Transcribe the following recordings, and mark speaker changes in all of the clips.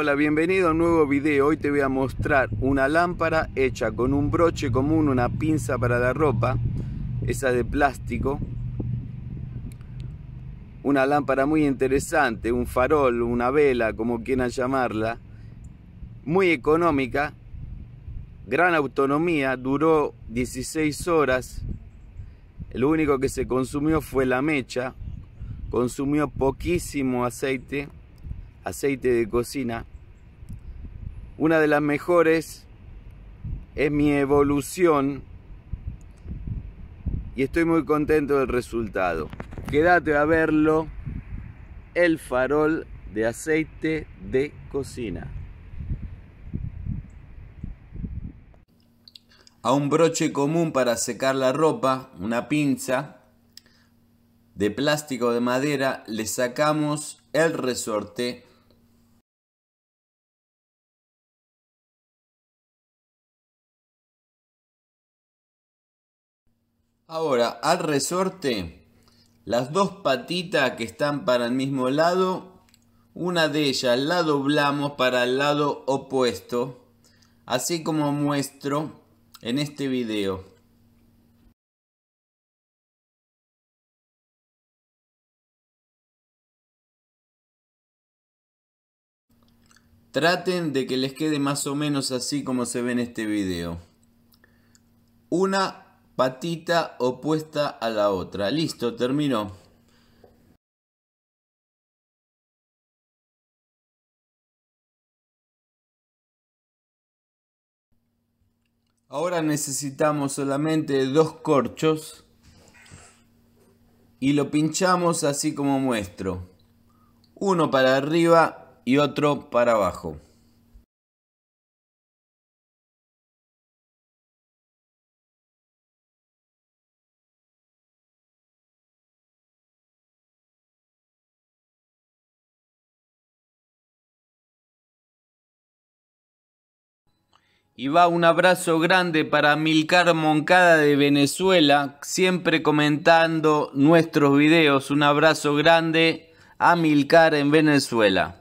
Speaker 1: Hola, bienvenido a un nuevo video. Hoy te voy a mostrar una lámpara hecha con un broche común, una pinza para la ropa, esa de plástico. Una lámpara muy interesante, un farol, una vela, como quieran llamarla. Muy económica, gran autonomía, duró 16 horas. el único que se consumió fue la mecha, consumió poquísimo aceite aceite de cocina. Una de las mejores es mi evolución y estoy muy contento del resultado. Quédate a verlo, el farol de aceite de cocina. A un broche común para secar la ropa, una pinza de plástico de madera, le sacamos
Speaker 2: el resorte Ahora, al resorte, las dos patitas que están para el mismo lado,
Speaker 1: una de ellas la doblamos para el lado opuesto,
Speaker 2: así como muestro en este video. Traten de que les quede más o menos así
Speaker 1: como se ve en este video. Una patita opuesta
Speaker 2: a la otra. Listo, terminó. Ahora necesitamos solamente dos corchos
Speaker 1: y lo pinchamos así como muestro.
Speaker 2: Uno para arriba y otro para abajo. Y va un abrazo grande para Milcar Moncada de Venezuela, siempre
Speaker 1: comentando nuestros videos. Un abrazo grande a Milcar
Speaker 2: en Venezuela.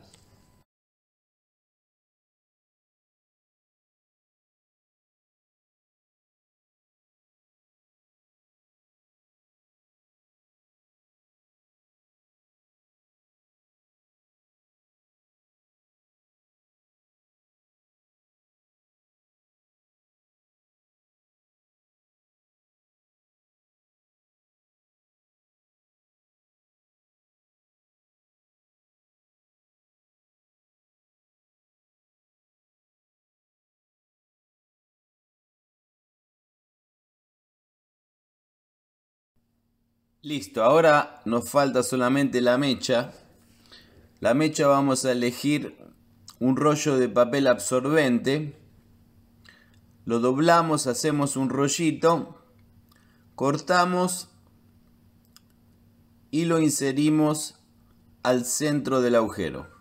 Speaker 2: Listo, ahora nos falta solamente la mecha.
Speaker 1: La mecha vamos a elegir un rollo de papel absorbente. Lo doblamos, hacemos un rollito, cortamos
Speaker 2: y lo inserimos al centro del agujero.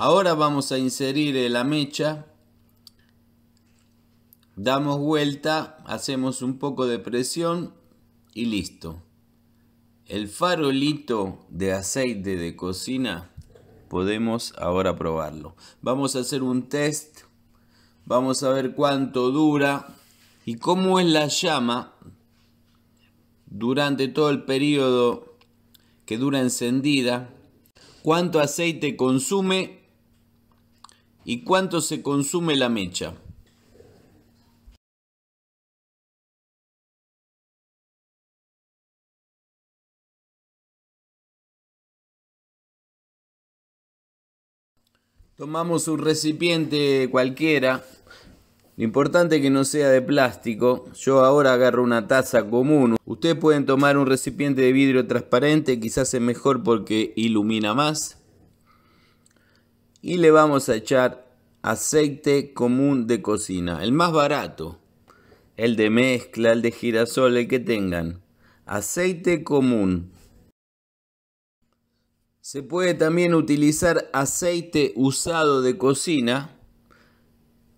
Speaker 2: Ahora vamos a inserir eh, la mecha.
Speaker 1: Damos vuelta, hacemos un poco de presión y listo. El farolito de aceite de cocina podemos ahora probarlo. Vamos a hacer un test. Vamos a ver cuánto dura y cómo es la llama durante todo el periodo que dura encendida. Cuánto aceite
Speaker 2: consume y cuánto se consume la mecha. Tomamos un recipiente cualquiera, lo importante
Speaker 1: es que no sea de plástico. Yo ahora agarro una taza común. Ustedes pueden tomar un recipiente de vidrio transparente, quizás es mejor porque ilumina más y le vamos a echar aceite común de cocina, el más barato, el de mezcla, el de girasol, el que tengan. Aceite común. Se puede también utilizar aceite usado de cocina,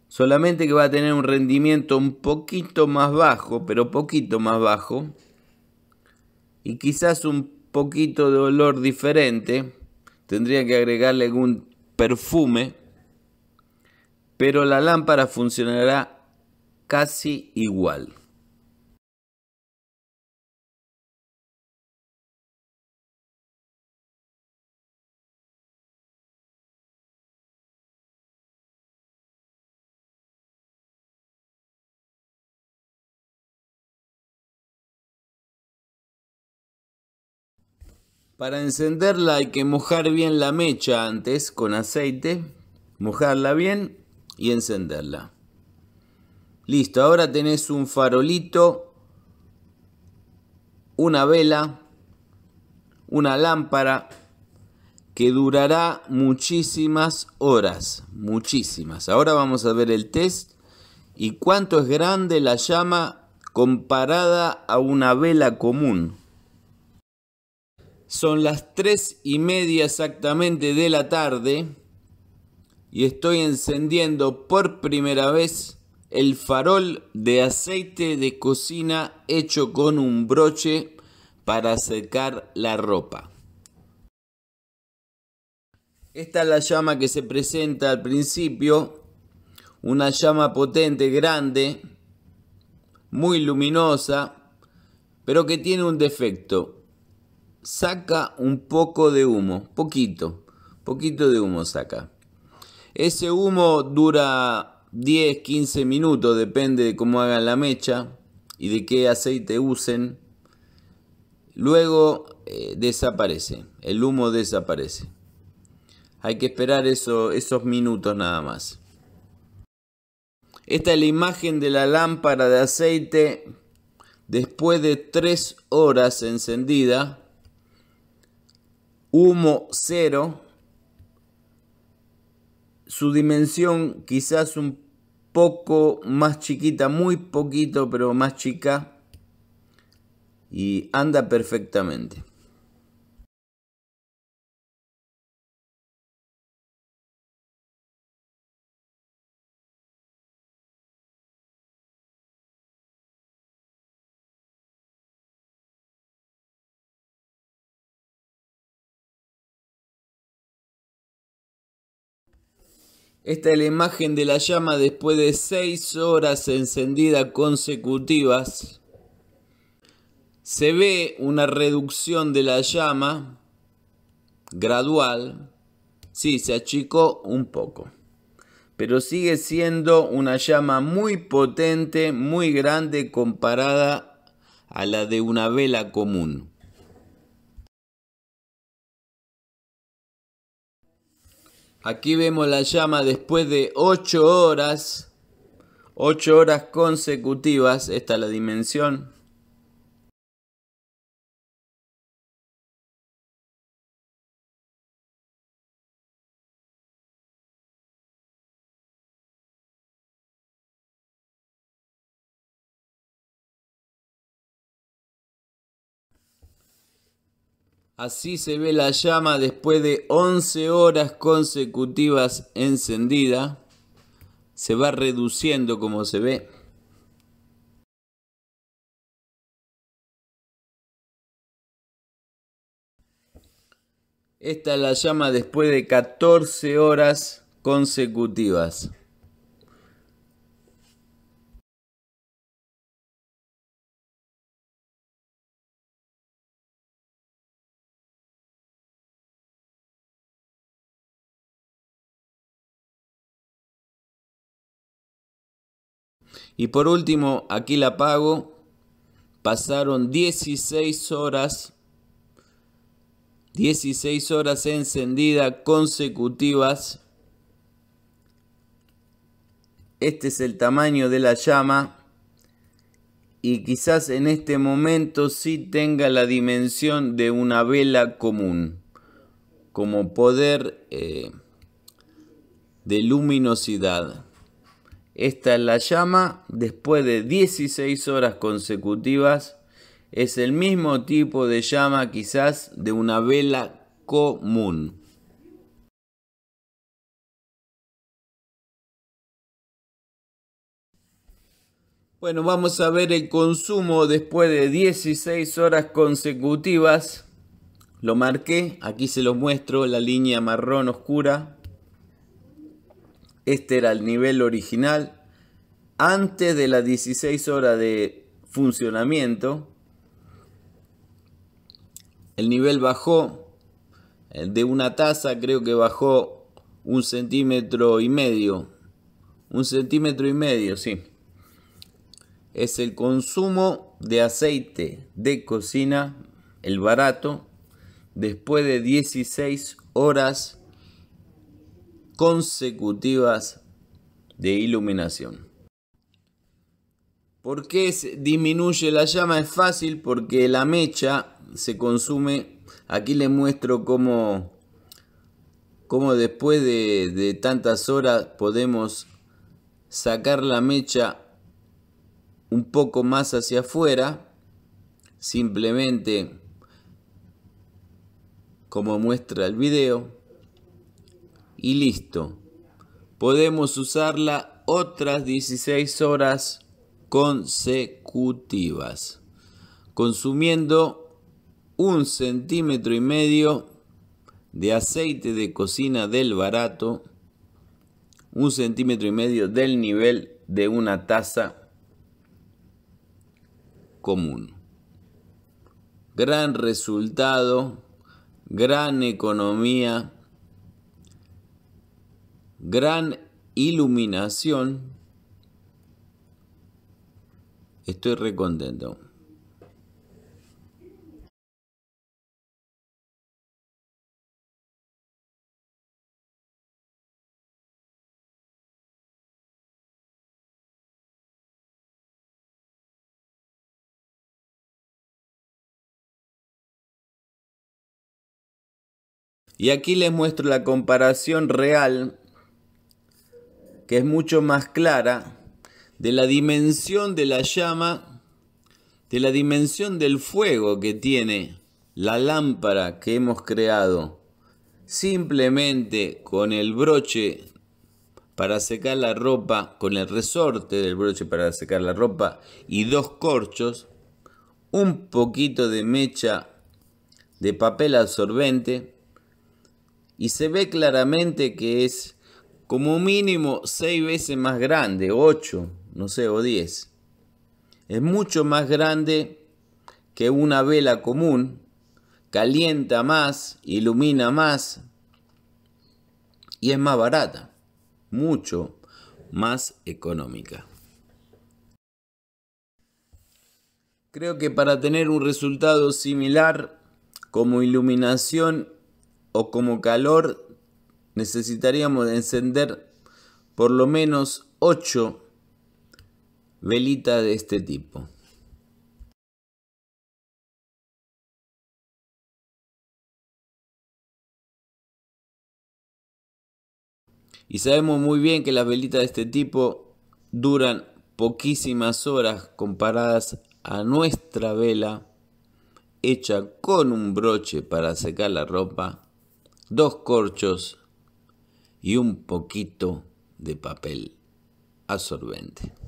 Speaker 1: solamente que va a tener un rendimiento un poquito más bajo, pero poquito más bajo, y quizás un poquito de olor diferente. Tendría que agregarle algún perfume, pero la lámpara funcionará
Speaker 2: casi igual. Para encenderla hay que mojar bien la mecha antes
Speaker 1: con aceite, mojarla bien y encenderla. Listo, ahora tenés un farolito, una vela, una lámpara que durará muchísimas horas, muchísimas. Ahora vamos a ver el test y cuánto es grande la llama comparada a una vela común. Son las tres y media exactamente de la tarde y estoy encendiendo por primera vez el farol de aceite de cocina hecho con un broche para secar la ropa. Esta es la llama que se presenta al principio, una llama potente, grande, muy luminosa, pero que tiene un defecto saca un poco de humo, poquito, poquito de humo saca. Ese humo dura 10, 15 minutos, depende de cómo hagan la mecha y de qué aceite usen. Luego eh, desaparece, el humo desaparece. Hay que esperar esos minutos nada más. Esta es la imagen de la lámpara de aceite después de 3 horas encendida humo cero, su dimensión quizás un poco más chiquita, muy poquito, pero más chica, y anda
Speaker 2: perfectamente. Esta es la imagen de la llama después de seis horas
Speaker 1: encendidas consecutivas. Se ve una reducción de la llama gradual. Sí, se achicó un poco. Pero sigue siendo una llama muy potente, muy grande comparada a la de una vela común. Aquí vemos la llama después de 8 horas, 8 horas
Speaker 2: consecutivas, esta es la dimensión Así se ve la llama después de 11 horas
Speaker 1: consecutivas encendida. Se va reduciendo como se ve.
Speaker 2: Esta es la llama después de 14 horas consecutivas. Y por último, aquí la pago. Pasaron 16 horas.
Speaker 1: 16 horas encendidas consecutivas. Este es el tamaño de la llama. Y quizás en este momento sí tenga la dimensión de una vela común. Como poder eh, de luminosidad. Esta es la llama después de 16 horas consecutivas. Es el mismo tipo
Speaker 2: de llama quizás de una vela común. Bueno, vamos a ver el consumo después de 16 horas
Speaker 1: consecutivas. Lo marqué, aquí se los muestro, la línea marrón oscura. Este era el nivel original. Antes de las 16 horas de funcionamiento, el nivel bajó de una taza, creo que bajó un centímetro y medio. Un centímetro y medio, sí. Es el consumo de aceite de cocina, el barato, después de 16 horas consecutivas de iluminación. ¿Por qué disminuye la llama? Es fácil porque la mecha se consume. Aquí les muestro cómo, cómo después de, de tantas horas podemos sacar la mecha un poco más hacia afuera. Simplemente como muestra el video y listo. Podemos usarla otras 16 horas consecutivas, consumiendo un centímetro y medio de aceite de cocina del barato, un centímetro y medio del nivel de una taza común. Gran resultado, gran economía gran iluminación.
Speaker 2: Estoy recontento. Y aquí les muestro la comparación
Speaker 1: real que es mucho más clara de la dimensión de la llama, de la dimensión del fuego que tiene la lámpara que hemos creado simplemente con el broche para secar la ropa, con el resorte del broche para secar la ropa y dos corchos, un poquito de mecha de papel absorbente y se ve claramente que es como mínimo seis veces más grande, 8, no sé, o 10. Es mucho más grande que una vela común, calienta más, ilumina más y es más barata, mucho más económica. Creo que para tener un resultado similar como iluminación o como calor necesitaríamos encender por lo menos 8
Speaker 2: velitas de este tipo. Y sabemos muy bien que las velitas de este tipo duran
Speaker 1: poquísimas horas comparadas a nuestra vela hecha con un broche para secar la ropa, dos corchos
Speaker 2: y un poquito de papel absorbente.